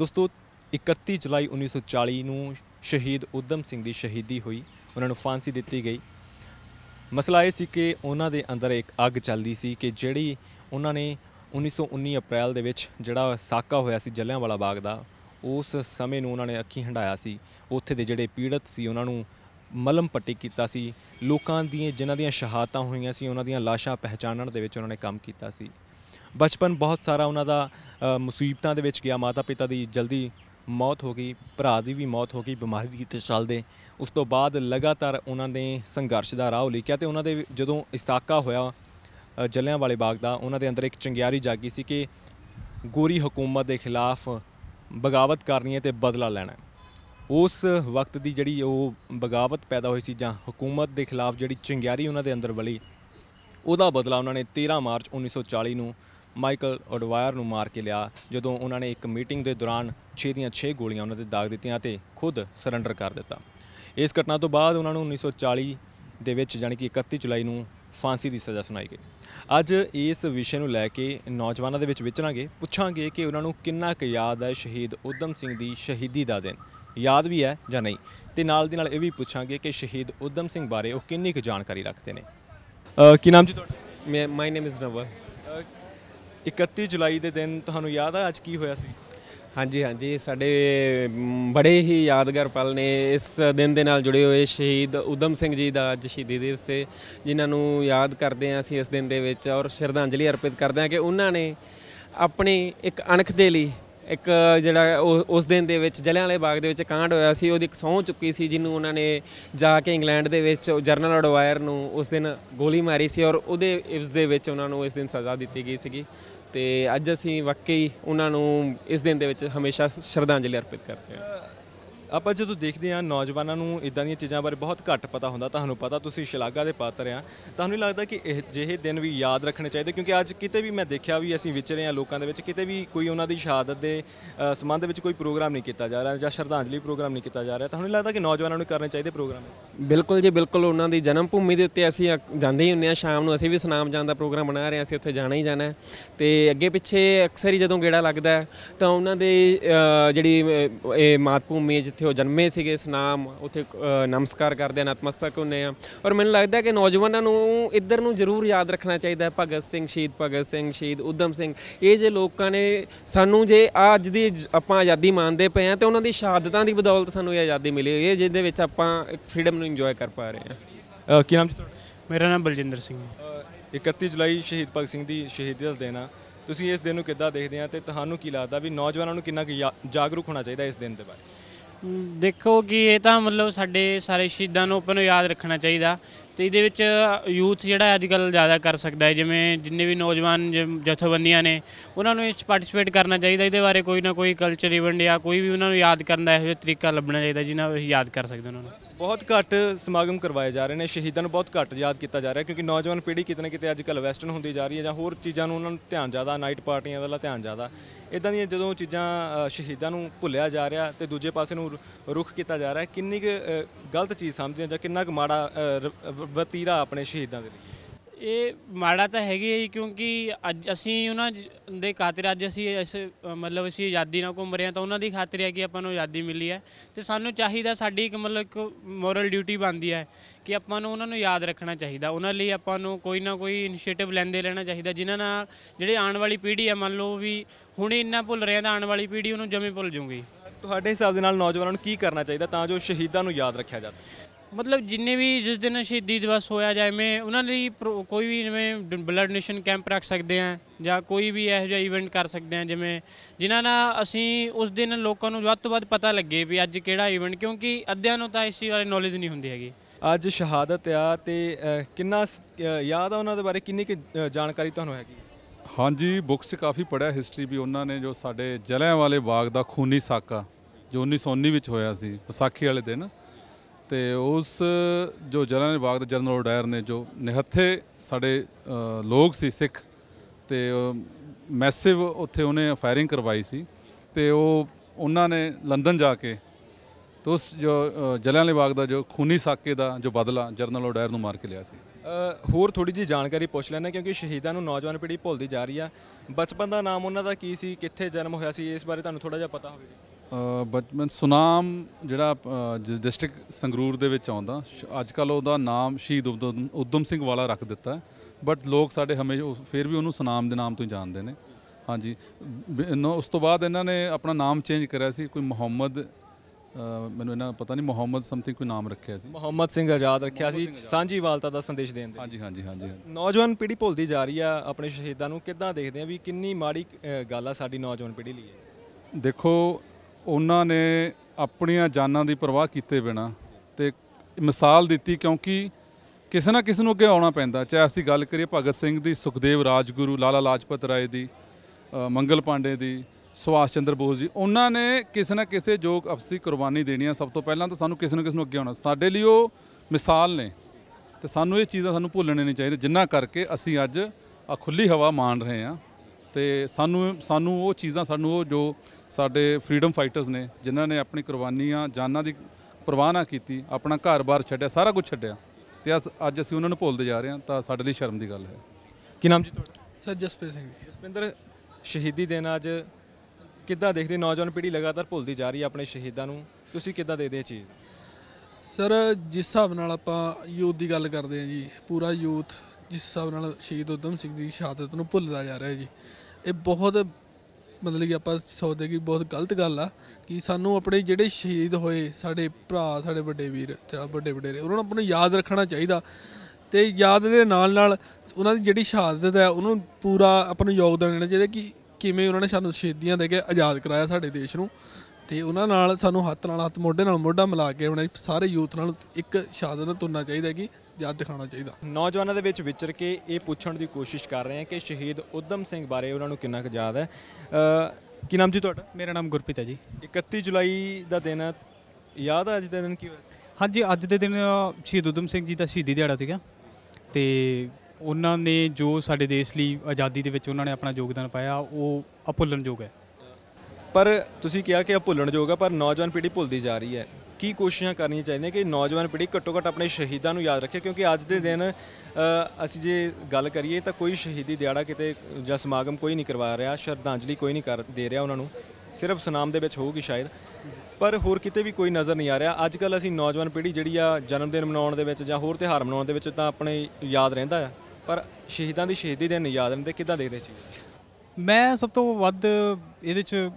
ਦੋਸਤੋ 31 ਜੁਲਾਈ 1940 ਨੂੰ ਸ਼ਹੀਦ ਉਦਮ ਸਿੰਘ ਦੀ ਸ਼ਹੀਦੀ ਹੋਈ ਉਹਨਾਂ ਨੂੰ ਫਾਂਸੀ ਦਿੱਤੀ ਗਈ ਮਸਲਾ ਇਹ ਸੀ ਕਿ ਉਹਨਾਂ ਦੇ ਅੰਦਰ ਇੱਕ ਅੱਗ ਚੱਲਦੀ ਸੀ ਕਿ ਜਿਹੜੀ ਉਹਨਾਂ ਨੇ 1919 ਅਪ੍ਰੈਲ ਦੇ ਵਿੱਚ ਜਿਹੜਾ ਸਾਕਾ ਹੋਇਆ ਸੀ ਜਲਿਆਂਵਾਲਾ ਬਾਗ ਦਾ ਉਸ ਸਮੇਂ ਨੂੰ ਉਹਨਾਂ ਨੇ ਅੱਖੀਂ ਹੰਡਾਇਆ ਸੀ ਉੱਥੇ ਦੇ ਜਿਹੜੇ ਪੀੜਤ ਸੀ ਉਹਨਾਂ ਨੂੰ ਮਲਮ ਪੱਟੀ ਕੀਤਾ ਸੀ ਲੋਕਾਂ ਦੀਆਂ ਜਿਨ੍ਹਾਂ ਦੀਆਂ ਸ਼ਹਾਦਤਾਂ ਹੋਈਆਂ ਸੀ ਉਹਨਾਂ ਦੀਆਂ ਲਾਸ਼ਾਂ ਪਹਿਚਾਨਣ ਦੇ ਵਿੱਚ ਉਹਨਾਂ ਨੇ ਕੰਮ ਕੀਤਾ ਸੀ ਬਚਪਨ ਬਹੁਤ ਸਾਰਾ ਉਹਨਾਂ ਦਾ ਮੁਸੀਬਤਾਂ ਦੇ ਵਿੱਚ ਗਿਆ ਮਾਤਾ ਪਿਤਾ ਦੀ ਜਲਦੀ ਮੌਤ ਹੋ ਗਈ ਭਰਾ ਦੀ ਵੀ ਮੌਤ ਹੋ ਗਈ ਬਿਮਾਰੀ ਦੀ ਤੇ ਚੱਲਦੇ ਉਸ ਤੋਂ ਬਾਅਦ ਲਗਾਤਾਰ ਉਹਨਾਂ ਨੇ ਸੰਘਰਸ਼ ਦਾ ਰਾਹ ਉਲੀਕਿਆ ਤੇ ਉਹਨਾਂ ਦੇ ਜਦੋਂ ਇਸਾਕਾ ਹੋਇਆ ਜਲਿਆਂ ਵਾਲੇ ਬਾਗ ਦਾ ਉਹਨਾਂ ਦੇ ਅੰਦਰ ਇੱਕ ਚੰਗਿਆਰੀ ਜਾਗੀ ਸੀ ਕਿ ਗੋਰੀ ਹਕੂਮਤ ਦੇ ਖਿਲਾਫ ਬਗਾਵਤ ਕਰਨੀ ਹੈ ਤੇ ਬਦਲਾ ਲੈਣਾ ਉਸ ਵਕਤ ਦੀ ਜਿਹੜੀ ਉਹ ਬਗਾਵਤ ਪੈਦਾ ਹੋਈ ਸੀ ਜਾਂ ਹਕੂਮਤ ਦੇ ਖਿਲਾਫ ਜਿਹੜੀ ਚੰਗਿਆਰੀ ਉਹਨਾਂ ਦੇ ਅੰਦਰ ਵਲੀ ਉਹਦਾ ਬਦਲਾ ਉਹਨਾਂ ਨੇ 13 ਮਾਰਚ 1940 ਨੂੰ ਮਾਈਕਲ ਓਡਵਾਇਰ ਨੂੰ ਮਾਰ ਕੇ ਲਿਆ ਜਦੋਂ ਉਹਨਾਂ ਨੇ ਇੱਕ ਮੀਟਿੰਗ ਦੇ ਦੌਰਾਨ 6 ਦੀਆਂ 6 ਗੋਲੀਆਂ ਉਹਨਾਂ ਤੇ ਦਾਗ ਦਿੱਤੀਆਂ ਤੇ ਖੁਦ ਸਰੈਂਡਰ ਕਰ ਦਿੱਤਾ ਇਸ ਘਟਨਾ ਤੋਂ ਬਾਅਦ ਉਹਨਾਂ ਨੂੰ 1940 ਦੇ ਵਿੱਚ ਜਾਨੀ ਕਿ 31 ਜੁਲਾਈ ਨੂੰ ਫਾਂਸੀ ਦੀ ਸਜ਼ਾ ਸੁਣਾਈ ਗਈ ਅੱਜ ਇਸ ਵਿਸ਼ੇ ਨੂੰ ਲੈ ਕੇ ਨੌਜਵਾਨਾਂ ਦੇ ਵਿੱਚ ਵਿਚਰਾਂਗੇ ਪੁੱਛਾਂਗੇ ਕਿ ਉਹਨਾਂ ਨੂੰ ਕਿੰਨਾ ਕੁ ਯਾਦ ਹੈ ਸ਼ਹੀਦ ਉਦਮ ਸਿੰਘ ਦੀ ਸ਼ਹੀਦੀ ਦਾ ਦਿਨ ਯਾਦ ਵੀ ਹੈ ਜਾਂ ਨਹੀਂ ਤੇ ਨਾਲ ਦੀ ਨਾਲ ਇਹ ਵੀ ਪੁੱਛਾਂਗੇ ਕਿ ਸ਼ਹੀਦ ਉਦਮ ਸਿੰਘ ਬਾਰੇ ਉਹ ਕਿੰਨੀ ਕੁ ਜਾਣਕਾਰੀ ਰੱਖਦੇ ਨੇ ਕੀ ਨਾਮ ਜੀ ਤੁਹਾਡਾ ਮਾਈ ਨੇਮ ਇਜ਼ ਨਵਰ 31 ਜੁਲਾਈ ਦੇ ਦਿਨ ਤੁਹਾਨੂੰ ਯਾਦ ਆ ਅੱਜ ਕੀ ਹੋਇਆ ਸੀ ਹਾਂਜੀ ਹਾਂਜੀ ਸਾਡੇ ਬੜੇ ਹੀ ਯਾਦਗਾਰ ਪਲ ਨੇ ਇਸ ਦਿਨ ਦੇ ਨਾਲ ਜੁੜੇ ਹੋਏ ਸ਼ਹੀਦ ਉਦਮ ਸਿੰਘ ਜੀ ਦਾ ਅੱਜ ਸ਼ਹੀਦੀ ਦਿਵਸ ਹੈ ਜਿਨ੍ਹਾਂ ਨੂੰ ਯਾਦ ਕਰਦੇ ਹਾਂ ਅਸੀਂ ਇਸ ਦਿਨ ਦੇ ਵਿੱਚ ਔਰ ਸ਼ਰਧਾਂਜਲੀ ਅਰਪਿਤ ਕਰਦੇ ਹਾਂ ਕਿ ਉਹਨਾਂ ਨੇ ਆਪਣੀ ਇੱਕ ਅਣਖ ਦੇ ਲਈ ਇੱਕ ਜਿਹੜਾ ਉਸ ਦਿਨ ਦੇ ਵਿੱਚ ਜਲਿਆਂ ਵਾਲੇ ਬਾਗ ਦੇ ਵਿੱਚ ਕਾਂਡ ਹੋਇਆ ਸੀ ਉਹਦੀ ਇੱਕ ਸੌਂ ਚੁੱਕੀ ਸੀ ਜਿਹਨੂੰ ਉਹਨਾਂ ਨੇ ਜਾ ਕੇ ਇੰਗਲੈਂਡ ਦੇ ਵਿੱਚ ਜਰਨਲ ਅਡਵਾਇਰ ਨੂੰ ਉਸ ਦਿਨ ਗੋਲੀ ਮਾਰੀ ਸੀ ਔਰ ਉਹਦੇ ਇਸ ਦੇ ਵਿੱਚ ਉਹਨਾਂ ਨੂੰ ਇਸ ਦਿਨ ਸਜ਼ਾ ਦਿੱਤੀ ਗਈ ਸੀਗੀ ਤੇ ਅੱਜ ਅਸੀਂ ਵਾਕਈ ਉਹਨਾਂ ਨੂੰ ਇਸ ਦਿਨ ਦੇ ਵਿੱਚ ਹਮੇਸ਼ਾ ਸ਼ਰਧਾਂਜਲੀ ਅਰਪਿਤ ਕਰਦੇ ਹਾਂ ਆਪਾਂ ਜਦੋਂ ਦੇਖਦੇ ਆ ਨੌਜਵਾਨਾਂ ਨੂੰ ਇਦਾਂ ਦੀਆਂ ਚੀਜ਼ਾਂ ਬਾਰੇ ਬਹੁਤ ਘੱਟ ਪਤਾ ਹੁੰਦਾ ਤੁਹਾਨੂੰ ਪਤਾ ਤੁਸੀਂ ਸ਼ਲਾਘਾ ਦੇ ਪਾਤਰ ਆ ਤੁਹਾਨੂੰ ਨਹੀਂ ਲੱਗਦਾ ਕਿ ਇਹ ਜਿਹੇ ਦਿਨ ਵੀ ਯਾਦ ਰੱਖਣੇ ਚਾਹੀਦੇ ਕਿਉਂਕਿ ਅੱਜ ਕਿਤੇ ਵੀ ਮੈਂ ਦੇਖਿਆ ਵੀ ਅਸੀਂ ਵਿਚਰੇ ਆ ਲੋਕਾਂ ਦੇ ਵਿੱਚ ਕਿਤੇ ਵੀ ਕੋਈ ਉਹਨਾਂ ਦੀ ਸ਼ਹਾਦਤ ਦੇ ਸੰਬੰਧ ਵਿੱਚ ਕੋਈ ਪ੍ਰੋਗਰਾਮ ਨਹੀਂ ਕੀਤਾ ਜਾ ਰਿਹਾ ਜਾਂ ਸ਼ਰਧਾਂਜਲੀ ਪ੍ਰੋਗਰਾਮ ਨਹੀਂ ਕੀਤਾ ਜਾ ਰਿਹਾ ਤੁਹਾਨੂੰ ਨਹੀਂ ਲੱਗਦਾ ਕਿ ਨੌਜਵਾਨਾਂ ਨੂੰ ਕਰਨੇ ਚਾਹੀਦੇ ਪ੍ਰੋਗਰਾਮ ਬਿਲਕੁਲ ਜੀ ਬਿਲਕੁਲ ਉਹਨਾਂ ਦੀ ਜਨਮ ਭੂਮੀ ਦੇ ਉੱਤੇ ਅਸੀਂ ਜਾਂਦੇ ਹੀ ਹੁੰਨੇ ਆ ਸ਼ਾਮ ਨੂੰ ਅਸੀਂ ਵੀ ਸਨਾਮ ਜਾਣ ਦਾ ਪ੍ਰੋਗਰਾਮ ਬਣਾ ਰਹੇ ਆ ਅਸੀਂ ਉੱਥੇ ਜਾਣਾ ਹੀ ਜਾਣਾ ਤੇ ਅੱਗੇ ਪਿੱਛੇ ਅਕਸਰ ਹੀ ਜਦੋਂ ਗੇੜਾ ਲੱਗਦਾ ਤਾਂ ਉਹਨਾਂ ਦੇ ਜਿਹੜੀ ਇਹ ਮਾਤ ਭੂਮੀ ਜਿੱਥੇ ਉਹ ਜਨਮੇ ਸੀਗੇ ਇਸ ਨਾਮ ਉੱਥੇ ਨਮਸਕਾਰ ਕਰਦੇ ਆ ਨਤਮਸਤਕ ਹੁੰਨੇ ਆ ਔਰ ਮੈਨੂੰ ਲੱਗਦਾ ਕਿ ਨੌਜਵਾਨਾਂ ਨੂੰ ਇੱਧਰ ਨੂੰ ਜ਼ਰੂਰ ਯਾਦ ਰੱਖਣਾ ਚਾਹੀਦਾ ਹੈ ਭਗਤ ਸਿੰਘ ਸ਼ਹੀਦ ਭਗਤ ਸਿੰਘ ਸ਼ਹੀਦ ਉਦਮ ਸਿੰਘ ਇਹ ਜੇ ਲੋਕਾਂ ਨੇ ਸਾਨੂੰ ਜੇ ਅੱਜ ਦੀ ਆਪਾਂ ਆਜ਼ਾਦੀ ਮੰਨਦੇ ਪਏ ਆ ਤੇ ਉਹਨਾਂ ਦੀ ਸ਼ਹਾਦਤਾਂ ਦੀ ਬਦੌਲਤ ਸਾਨੂੰ ਇਹ ਆਜ਼ਾਦੀ ਮਿਲੀ ਹੋਈ ਹੈ ਜਿਹਦੇ ਵਿੱਚ ਆਪਾਂ ਫ੍ਰੀडम ਨੂੰ ਇੰਜੋਏ ਕਰ ਪਾ ਰਹੇ ਆ ਕੀ ਨਾਮ ਮੇਰਾ ਨਾਮ ਬਲਜਿੰਦਰ ਸਿੰਘ ਹੈ 31 ਜੁਲਾਈ ਸ਼ਹੀਦ ਭਗਤ ਸਿੰਘ ਦੀ ਸ਼ਹੀਦੀ ਦਾ ਦਿਨ ਆ ਤੁਸੀਂ ਇਸ ਦਿਨ ਨੂੰ ਕਿੱਦਾਂ ਦੇਖਦੇ ਆ ਤੇ ਤੁਹਾਨੂੰ ਕੀ ਲੱਗਦਾ ਵੀ ਨੌਜਵਾਨਾਂ ਨੂੰ ਕਿੰਨਾ ਜਾਗਰੂਕ ਹੋਣਾ ਚਾਹੀਦਾ ਇਸ ਦਿਨ ਦੇ ਬਾਰੇ ਦੇਖੋ ਕਿ ਇਹ ਤਾਂ ਮਤਲਬ ਸਾਡੇ ਸਾਰੇ ਸ਼ਹੀਦਾਂ ਨੂੰ ਆਪਾਂ ਨੂੰ ਯਾਦ ਰੱਖਣਾ ਚਾਹੀਦਾ ਤੇ ਇਹਦੇ ਵਿੱਚ ਯੂਥ ਜਿਹੜਾ ਅੱਜ ਕੱਲ ਜ਼ਿਆਦਾ ਕਰ ਸਕਦਾ ਹੈ ਜਿਵੇਂ ਜਿੰਨੇ ਵੀ ਨੌਜਵਾਨ ਜਥੇਬੰਦੀਆਂ ਨੇ ਉਹਨਾਂ ਨੂੰ ਇਸ ਪਾਰਟਿਸਿਪੇਟ ਕਰਨਾ ਚਾਹੀਦਾ ਇਹਦੇ ਬਾਰੇ ਕੋਈ ਨਾ ਕੋਈ ਕਲਚਰ ਇਵੈਂਟ ਜਾਂ ਕੋਈ ਵੀ ਉਹਨਾਂ ਨੂੰ ਯਾਦ ਕਰਨ ਦਾ ਇਹੋ ਜਿਹਾ ਤਰੀਕਾ ਲੱਭਣਾ ਚਾਹੀਦਾ ਜਿਨ੍ਹਾਂ ਉਹ ਯਾਦ ਕਰ ਸਕਦੇ ਉਹਨਾਂ ਨੂੰ ਬਹੁਤ ਘੱਟ ਸਮਾਗਮ ਕਰਵਾਏ ਜਾ ਰਹੇ ਨੇ ਸ਼ਹੀਦਾਂ ਨੂੰ ਬਹੁਤ ਘੱਟ ਯਾਦ ਕੀਤਾ ਜਾ ਰਿਹਾ ਕਿਉਂਕਿ ਨੌਜਵਾਨ ਪੀੜ੍ਹੀ ਕਿਤੇ ਨਾ ਕਿਤੇ ਅੱਜ ਕੱਲ ਵੈਸਟਰਨ ਹੁੰਦੀ ਜਾ ਰਹੀ ਹੈ ਜਾਂ ਹੋਰ ਚੀਜ਼ਾਂ ਨੂੰ ਉਹਨਾਂ ਨੂੰ ਧਿਆਨ ਜ਼ਿਆਦਾ ਨਾਈਟ ਪਾਰਟੀਆਂ ਵੱਲ ਧਿਆਨ ਜ਼ਿਆਦਾ ਇਦਾਂ ਦੀਆਂ ਜਦੋਂ ਚੀਜ਼ਾਂ ਸ਼ਹੀਦਾਂ ਨੂੰ ਭੁੱਲਿਆ ਜਾ ਰਿਹਾ ਤੇ ਦੂਜੇ ਪਾਸੇ ਨੂੰ ਰੁਖ ਕੀਤਾ ਜਾ ਰਿਹਾ ਕਿੰਨੀ ਕੁ ਗਲਤ ਚੀਜ਼ ਸਮਝਦੇ ਜਾਂ ਕਿੰਨਾ ਕੁ ਮਾੜਾ ਵਤੀਰਾ ਆਪਣੇ ਸ਼ਹੀਦਾਂ ਦੇ ਲਈ ਇਹ ਮਾੜਾ ਤਾਂ ਹੈਗੀ ਹੈ ਕਿਉਂਕਿ ਅੱਜ ਅਸੀਂ ਉਹਨਾਂ ਦੇ ਖਾਤਰ ਅੱਜ ਅਸੀਂ ਇਸ ਮਤਲਬ ਅਸੀਂ ਆਜ਼ਾਦੀ ਨਾਲ ਘੁੰਮ ਰਹੇ ਹਾਂ ਤਾਂ ਉਹਨਾਂ ਦੀ ਖਾਤਰ ਹੈ ਕਿ ਆਪਾਂ ਨੂੰ ਆਜ਼ਾਦੀ ਮਿਲੀ ਹੈ ਤੇ ਸਾਨੂੰ ਚਾਹੀਦਾ ਸਾਡੀ ਇੱਕ ਮਤਲਬ ਇੱਕ ਮੋਰਲ ਡਿਊਟੀ ਬਣਦੀ ਹੈ ਕਿ ਆਪਾਂ ਨੂੰ ਉਹਨਾਂ ਨੂੰ ਯਾਦ ਰੱਖਣਾ ਚਾਹੀਦਾ ਉਹਨਾਂ ਲਈ ਆਪਾਂ ਨੂੰ ਕੋਈ ਨਾ ਕੋਈ ਇਨੀਸ਼ੀਏਟਿਵ ਲੈਂਦੇ ਰਹਿਣਾ ਚਾਹੀਦਾ ਜਿਨ੍ਹਾਂ ਨਾਲ ਜਿਹੜੇ ਆਉਣ ਵਾਲੀ ਪੀੜ੍ਹੀ ਹੈ ਮੰਨ ਲਓ ਵੀ ਹੁਣ ਇੰਨਾ ਭੁੱਲ ਰਹੇ ਆ ਤਾਂ ਆਉਣ ਵਾਲੀ ਪੀੜ੍ਹੀ ਉਹਨੂੰ ਜਮੇ ਭੁੱਲ ਜੂਗੀ ਤੁਹਾਡੇ ਹਿਸਾਬ ਦੇ ਨਾਲ ਨੌਜਵਾਨਾਂ ਨੂੰ ਕੀ ਕਰਨਾ ਚਾਹੀਦਾ ਤਾਂ ਜੋ ਸ਼ਹੀਦਾਂ ਨੂੰ ਯਾਦ ਰੱਖਿਆ ਜਾ ਸਕੇ ਮਤਲਬ ਜਿੰਨੇ ਵੀ ਜਿਸ ਦਿਨ ਸ਼ਹੀਦੀ ਦਿਵਸ ਹੋਇਆ ਜਾਏ ਮੈਂ ਉਹਨਾਂ ਲਈ ਕੋਈ ਵੀ ਜਿਵੇਂ ਬਲੱਡ ਡੋਨੇਸ਼ਨ ਕੈਂਪ ਰੱਖ ਸਕਦੇ ਆ ਜਾਂ ਕੋਈ ਵੀ ਇਹੋ ਜਿਹਾ ਇਵੈਂਟ ਕਰ ਸਕਦੇ ਆ ਜਿਵੇਂ ਜਿਨ੍ਹਾਂ ਨਾਲ ਅਸੀਂ ਉਸ ਦਿਨ ਲੋਕਾਂ ਨੂੰ ਵੱਧ ਤੋਂ ਵੱਧ ਪਤਾ ਲੱਗੇ ਵੀ ਅੱਜ ਕਿਹੜਾ ਇਵੈਂਟ ਕਿਉਂਕਿ ਅੱਧਿਆਂ ਨੂੰ ਤਾਂ ਇਸ ਚੀਜ਼ ਬਾਰੇ ਨੌਲੇਜ ਨਹੀਂ ਹੁੰਦੀ ਹੈਗੀ ਅੱਜ ਸ਼ਹਾਦਤ ਆ ਤੇ ਕਿੰਨਾ ਯਾਦ ਆ ਉਹਨਾਂ ਦੇ ਬਾਰੇ ਕਿੰਨੀ ਕਿ ਜਾਣਕਾਰੀ ਤੁਹਾਨੂੰ ਹੈਗੀ ਹਾਂਜੀ ਬੁੱਕਸ 'ਚ ਕਾਫੀ ਪੜਿਆ ਹਿਸਟਰੀ ਵੀ ਉਹਨਾਂ ਨੇ ਜੋ ਸਾਡੇ ਜਲਿਆਂ ਵਾਲੇ ਬਾਗ ਦਾ ਖੂਨੀ ਸਾਕਾ ਜੋ 1919 ਵਿੱਚ ਹੋਇਆ ਸੀ ਵਿਸਾਖੀ ਵਾਲੇ ਦਿਨ ਤੇ ਉਸ ਜੋ ਜਲਾਨੇ ਬਾਗ ਦੇ ਜਨਰਲ ਡਾਇਰ ਨੇ ਜੋ ਨਿਹੱਥੇ ਸਾਡੇ ਲੋਕ ਸੀ ਸਿੱਖ ਤੇ ਮੈਸਿਵ ਉੱਥੇ ਉਹਨੇ ਫਾਇਰਿੰਗ ਕਰਵਾਈ ਸੀ ਤੇ ਉਹ ਉਹਨਾਂ ਨੇ ਲੰਡਨ ਜਾ ਕੇ ਤੇ ਉਸ ਜੋ ਜਲਿਆਂਵਾਲੇ ਬਾਗ ਦਾ ਜੋ ਖੂਨੀ ਸਾਕੇ ਦਾ ਜੋ ਬਦਲਾ ਜਰਨਲ ਡਾਇਰ ਨੂੰ ਮਾਰ ਕੇ ਲਿਆ ਸੀ ਹੋਰ ਥੋੜੀ ਜੀ ਜਾਣਕਾਰੀ ਪੁੱਛ ਲੈਣਾ ਕਿਉਂਕਿ ਸ਼ਹੀਦਾਂ ਨੂੰ ਨੌਜਵਾਨ ਪੀੜ੍ਹੀ ਭੁੱਲਦੀ ਜਾ ਰਹੀ ਆ ਬਚਪਨ ਦਾ ਨਾਮ ਉਹਨਾਂ ਦਾ ਕੀ ਸੀ ਕਿੱਥੇ ਜਨਮ ਹੋਇਆ ਸੀ ਇਸ ਬਾਰੇ ਤੁਹਾਨੂੰ ਥੋੜਾ ਜਿਹਾ ਪਤਾ ਹੋਵੇਗਾ ਬਚਪਨ ਸੁਨਾਮ ਜਿਹੜਾ ਜਿਸ ਡਿਸਟ੍ਰਿਕਟ ਸੰਗਰੂਰ ਦੇ ਵਿੱਚ ਆਉਂਦਾ ਅੱਜ ਕੱਲ ਉਹਦਾ ਨਾਮ ਸ਼ਹੀਦ ਉਦਮ ਸਿੰਘ ਵਾਲਾ ਰੱਖ ਦਿੱਤਾ ਬਟ ਲੋਕ ਸਾਡੇ ਹਮੇਸ਼ਾ ਫਿਰ ਵੀ ਉਹਨੂੰ ਸੁਨਾਮ ਦੇ ਨਾਮ ਤੋਂ ਹੀ ਜਾਣਦੇ ਨੇ ਹਾਂਜੀ ਉਸ ਤੋਂ ਬਾਅਦ ਇਹਨਾਂ ਨੇ ਆਪਣਾ ਨਾਮ ਚੇਂਜ ਕਰਿਆ ਸੀ ਕੋਈ ਮੁਹੰਮਦ ਮੈਨੂੰ ਇਹਨਾਂ ਪਤਾ ਨਹੀਂ ਮੁਹੰਮਦ ਸਮਥਿੰਗ ਕੋਈ ਨਾਮ ਰੱਖਿਆ ਸੀ ਮੁਹੰਮਦ ਸਿੰਘ ਆਜ਼ਾਦ ਰੱਖਿਆ ਸੀ ਸਾਂਝੀ ਵਾਲਤਾ ਦਾ ਸੰਦੇਸ਼ ਦੇਣ ਦੇ ਹਾਂਜੀ ਹਾਂਜੀ ਹਾਂਜੀ ਨੌਜਵਾਨ ਪੀੜ੍ਹੀ ਭੁੱਲਦੀ ਜਾ ਰਹੀ ਆ ਆਪਣੇ ਸ਼ਹੀਦਾਂ ਨੂੰ ਕਿੱਦਾਂ ਦੇਖਦੇ ਆ ਵੀ ਕਿੰਨੀ ਮਾੜੀ ਗੱਲ ਆ ਸਾਡੀ ਨੌਜਵਾਨ ਪੀੜ੍ਹੀ ਲਈ ਦੇਖੋ ਉਹਨਾਂ ਨੇ ਆਪਣੀਆਂ ਜਾਨਾਂ ਦੀ ਪਰਵਾਹ ਕੀਤੇ ਬਿਨਾ ਤੇ ਮਿਸਾਲ ਦਿੱਤੀ ਕਿਉਂਕਿ ਕਿਸੇ ਨਾ ਕਿਸੇ ਨੂੰ ਅੱਗੇ ਆਉਣਾ ਪੈਂਦਾ ਚਾਹੇ ਅਸੀਂ ਗੱਲ ਕਰੀਏ ਭਗਤ ਸਿੰਘ ਦੀ ਸੁਖਦੇਵ ਰਾਜਗੁਰੂ ਲਾਲਾ ਲਾਜਪਤ ਰਾਏ ਦੀ ਮੰਗਲ ਪਾਂਡੇ ਦੀ ਸੁਭਾਸ਼ ਚੰਦਰ ਬੋਸ ਜੀ ਉਹਨਾਂ ਨੇ ਕਿਸੇ ਨਾ ਕਿਸੇ ਜੋਗ ਅਫਸੀ ਕੁਰਬਾਨੀ ਦੇਣੀ ਆ ਸਭ ਤੋਂ ਪਹਿਲਾਂ ਤਾਂ ਸਾਨੂੰ ਕਿਸੇ ਨਾ ਕਿਸੇ ਨੂੰ ਅੱਗੇ ਆਉਣਾ ਸਾਡੇ ਲਈ ਉਹ ਮਿਸਾਲ ਨੇ ਤੇ ਸਾਨੂੰ ਇਹ ਚੀਜ਼ਾਂ ਸਾਨੂੰ ਭੁੱਲਣੇ ਨਹੀਂ ਚਾਹੀਦੇ ਜਿੰਨਾ ਕਰਕੇ ਅਸੀਂ ਅੱਜ ਆ ਖੁੱਲੀ ਹਵਾ ਮਾਣ ਰਹੇ ਆ ਤੇ ਸਾਨੂੰ ਸਾਨੂੰ ਉਹ ਚੀਜ਼ਾਂ ਸਾਨੂੰ ਉਹ ਜੋ ਸਾਡੇ ਫਰੀडम ਫਾਈਟਰਸ ਨੇ ਜਿਨ੍ਹਾਂ ਨੇ ਆਪਣੀ ਕੁਰਬਾਨੀਆਂ ਜਾਨਾਂ ਦੀ ਪਰਵਾਹ ਨਾ ਕੀਤੀ ਆਪਣਾ ਘਰ-ਬਾਰ ਛੱਡਿਆ ਸਾਰਾ ਕੁਝ ਛੱਡਿਆ ਤੇ ਅੱਜ ਅਸੀਂ ਉਹਨਾਂ ਨੂੰ ਭੁੱਲਦੇ ਜਾ ਰਹੇ ਹਾਂ ਤਾਂ ਸਾਡੇ ਲਈ ਸ਼ਰਮ ਦੀ ਗੱਲ ਹੈ ਕੀ ਨਾਮ ਜੀ ਤੁਹਾਡਾ ਸਰ ਜਸਪ੍ਰੀਤ ਸਿੰਘ ਜਸਪਿੰਦਰ ਸ਼ਹੀਦੀ ਦਿਨ ਅੱਜ ਕਿੱਦਾਂ ਦੇਖਦੇ ਨੌਜਵਾਨ ਪੀੜ੍ਹੀ ਲਗਾਤਾਰ ਭੁੱਲਦੀ ਜਾ ਰਹੀ ਹੈ ਆਪਣੇ ਸ਼ਹੀਦਾਂ ਨੂੰ ਤੁਸੀਂ ਕਿੱਦਾਂ ਦੇਖਦੇ ਇਹ ਚੀਜ਼ ਸਰ ਜਿਸ ਹਿਸਾਬ ਨਾਲ ਆਪਾਂ ਯੂਥ ਦੀ ਗੱਲ ਕਰਦੇ ਹਾਂ ਜੀ ਪੂਰਾ ਯੂਥ ਜਿਸ ਹਿਸਾਬ ਨਾਲ ਸ਼ਹੀਦ ਉਦਮ ਸਿੰਘ ਦੀ ਸ਼ਹਾਦਤ ਨੂੰ ਭੁੱਲਦਾ ਜਾ ਰਿਹਾ ਹੈ ਜੀ ਇਹ ਬਹੁਤ ਮਤਲਬ ਕਿ ਆਪਾਂ ਸੋਚਦੇ ਕਿ ਬਹੁਤ ਗਲਤ ਗੱਲ ਆ ਕਿ ਸਾਨੂੰ ਆਪਣੇ ਜਿਹੜੇ ਸ਼ਹੀਦ ਹੋਏ ਸਾਡੇ ਭਰਾ ਸਾਡੇ ਵੱਡੇ ਵੀਰ ਸਾਡੇ ਵੱਡੇ ਵਡੇਰੇ ਉਹਨਾਂ ਨੂੰ ਆਪਾਂ ਨੂੰ ਯਾਦ ਰੱਖਣਾ ਚਾਹੀਦਾ ਤੇ ਯਾਦ ਦੇ ਨਾਲ ਨਾਲ ਉਹਨਾਂ ਦੀ ਜਿਹੜੀ ਸ਼ਹਾਦਤ ਹੈ ਉਹਨੂੰ ਪੂਰਾ ਆਪਾਂ ਨੂੰ ਯੋਗਦਾਨ ਦੇਣਾ ਚਾਹੀਦਾ ਕਿ ਕਿਵੇਂ ਉਹਨਾਂ ਨੇ ਸਾਨੂੰ ਸ਼ਹੀਦੀਆਂ ਦੇ ਕੇ ਆਜ਼ਾਦ ਕਰਾਇਆ ਸਾਡੇ ਦੇਸ਼ ਨੂੰ ਤੇ ਉਹਨਾਂ ਨਾਲ ਸਾਨੂੰ ਹੱਥ ਨਾਲ ਹੱਥ ਮੋਢੇ ਨਾਲ ਮੋਢਾ ਮਿਲਾ ਕੇ ਹੁਣ ਸਾਰੇ ਯੂਥ ਨਾਲ ਇੱਕ ਸ਼ਹਾਦਤ ਨੂੰ ਤੁਰਨਾ ਚਾਹੀਦਾ ਕਿ ਯਾਦ ਦਿਖਾਉਣਾ ਚਾਹੀਦਾ ਨੌਜਵਾਨਾਂ ਦੇ ਵਿੱਚ ਵਿਚਰ ਕੇ ਇਹ ਪੁੱਛਣ ਦੀ ਕੋਸ਼ਿਸ਼ ਕਰ ਰਹੇ ਹਾਂ ਕਿ ਸ਼ਹੀਦ ਉਦਮ ਸਿੰਘ ਬਾਰੇ ਉਹਨਾਂ ਨੂੰ ਕਿੰਨਾ ਕੁ ਯਾਦ ਹੈ ਕੀ ਨਾਮ ਜੀ ਤੁਹਾਡਾ ਮੇਰਾ ਨਾਮ ਗੁਰਪ੍ਰੀਤ ਹੈ ਜੀ 31 ਜੁਲਾਈ ਦਾ ਦਿਨ ਹੈ ਯਾਦ ਹੈ ਅੱਜ ਦੇ ਦਿਨ ਕੀ ਹੋਇਆ ਹਾਂਜੀ ਅੱਜ ਦੇ ਦਿਨ ਸ਼ਹੀਦ ਉਦਮ ਸਿੰਘ ਜੀ ਦਾ ਸ਼ਹੀਦੀ ਦਿਹਾੜਾ ਸੀਗਾ ਤੇ ਉਹਨਾਂ ਨੇ ਜੋ ਸਾਡੇ ਦੇਸ਼ ਲਈ ਆਜ਼ਾਦੀ ਦੇ ਵਿੱਚ ਉਹਨਾਂ ਨੇ ਆਪਣਾ ਯੋਗਦਾਨ ਪਾਇਆ ਉਹ ਯੋਗ ਹੈ ਪਰ ਤੁਸੀਂ ਕਿਹਾ ਕਿ ਇਹ ਭੁੱਲਣਯੋਗ ਜੋਗਾ ਪਰ ਨੌਜਵਾਨ ਪੀੜ੍ਹੀ ਭੁੱਲਦੀ ਜਾ ਰਹੀ ਹੈ ਕੀ ਕੋਸ਼ਿਸ਼ਾਂ ਕਰਨੀਆਂ ਚਾਹੀਦੀਆਂ ਕਿ ਨੌਜਵਾਨ ਪੀੜ੍ਹੀ ਘੱਟੋ ਘੱਟ ਆਪਣੇ ਸ਼ਹੀਦਾਂ ਨੂੰ ਯਾਦ ਰੱਖੇ ਕਿਉਂਕਿ ਅੱਜ ਦੇ ਦਿਨ ਅਸੀਂ ਜੇ ਗੱਲ ਕਰੀਏ ਤਾਂ ਕੋਈ ਸ਼ਹੀਦੀ ਦਿਹਾੜਾ ਕਿਤੇ ਜਾਂ ਸਮਾਗਮ ਕੋਈ ਨਹੀਂ ਕਰਵਾ ਰਿਹਾ ਸ਼ਰਧਾਂਜਲੀ ਕੋਈ ਨਹੀਂ ਕਰ ਦੇ ਰਿਹਾ ਉਹਨਾਂ ਨੂੰ ਸਿਰਫ ਸੁਨਾਮ ਦੇ ਵਿੱਚ ਹੋਊਗੀ ਸ਼ਾਇਦ ਪਰ ਹੋਰ ਕਿਤੇ ਵੀ ਕੋਈ ਨਜ਼ਰ ਨਹੀਂ ਆ ਰਿਹਾ ਅੱਜ ਕੱਲ ਅਸੀਂ ਨੌਜਵਾਨ ਪੀੜ੍ਹੀ ਜਿਹੜੀ ਆ ਜਨਮ ਦਿਨ ਮਨਾਉਣ ਦੇ ਵਿੱਚ ਜਾਂ ਹੋਰ ਤਿਹਾਰ ਮਨਾਉਣ ਦੇ ਵਿੱਚ ਤਾਂ ਆਪਣੇ ਯਾਦ ਰਹਿੰਦਾ ਆ ਪਰ ਸ਼ਹੀਦਾਂ ਦੀ ਸ਼ਹੀਦੀ ਦਿਨ ਯਾਦ ਰਹਿੰਦੇ ਕਿਦਾਂ ਦੇਖਦੇ ਚੀਜ਼ ਮੈਂ ਸਭ ਤੋਂ ਵੱਧ ਇਹਦੇ 'ਚ